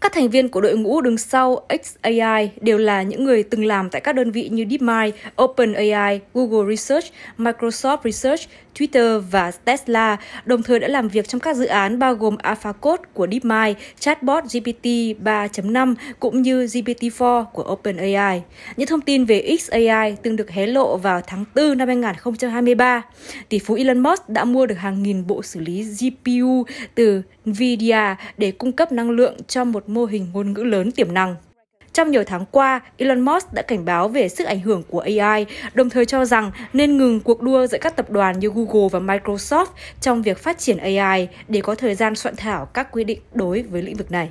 Các thành viên của đội ngũ đứng sau XAI đều là những người từng làm tại các đơn vị như DeepMind, OpenAI, Google Research, Microsoft Research, Twitter và Tesla, đồng thời đã làm việc trong các dự án bao gồm AlphaCode của DeepMind, chatbot GPT 3.5 cũng như GPT-4 của OpenAI. Những thông tin về XAI từng được hé lộ vào tháng 4 năm 2023. Tỷ phú Elon Musk đã mua được hàng nghìn bộ xử lý GPU từ NVIDIA để cung cấp năng lượng cho trong một mô hình ngôn ngữ lớn tiềm năng. Trong nhiều tháng qua, Elon Musk đã cảnh báo về sức ảnh hưởng của AI, đồng thời cho rằng nên ngừng cuộc đua giữa các tập đoàn như Google và Microsoft trong việc phát triển AI để có thời gian soạn thảo các quy định đối với lĩnh vực này.